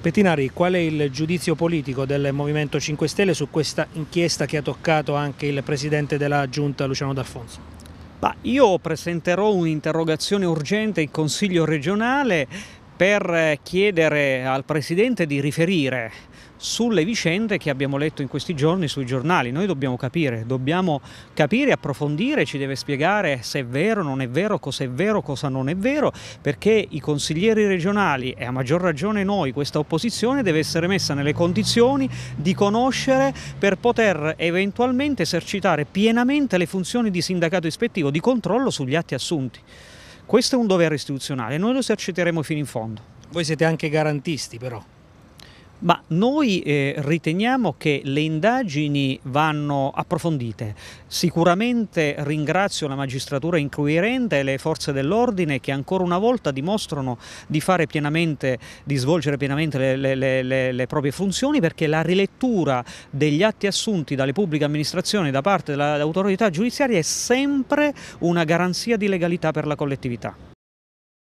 Pettinari, qual è il giudizio politico del Movimento 5 Stelle su questa inchiesta che ha toccato anche il Presidente della Giunta Luciano D'Alfonso? io presenterò un'interrogazione urgente in Consiglio regionale per chiedere al Presidente di riferire sulle vicende che abbiamo letto in questi giorni sui giornali. Noi dobbiamo capire, dobbiamo capire, approfondire, ci deve spiegare se è vero, non è vero, cosa è vero, cosa non è vero, perché i consiglieri regionali e a maggior ragione noi, questa opposizione, deve essere messa nelle condizioni di conoscere per poter eventualmente esercitare pienamente le funzioni di sindacato ispettivo, di controllo sugli atti assunti. Questo è un dovere istituzionale, noi lo eserciteremo fino in fondo. Voi siete anche garantisti però. Ma noi eh, riteniamo che le indagini vanno approfondite. Sicuramente ringrazio la magistratura incoerente e le forze dell'ordine che ancora una volta dimostrano di, pienamente, di svolgere pienamente le, le, le, le, proprie funzioni perché la rilettura degli atti assunti dalle pubbliche amministrazioni da parte dell'autorità giudiziaria è sempre una garanzia di legalità per la collettività.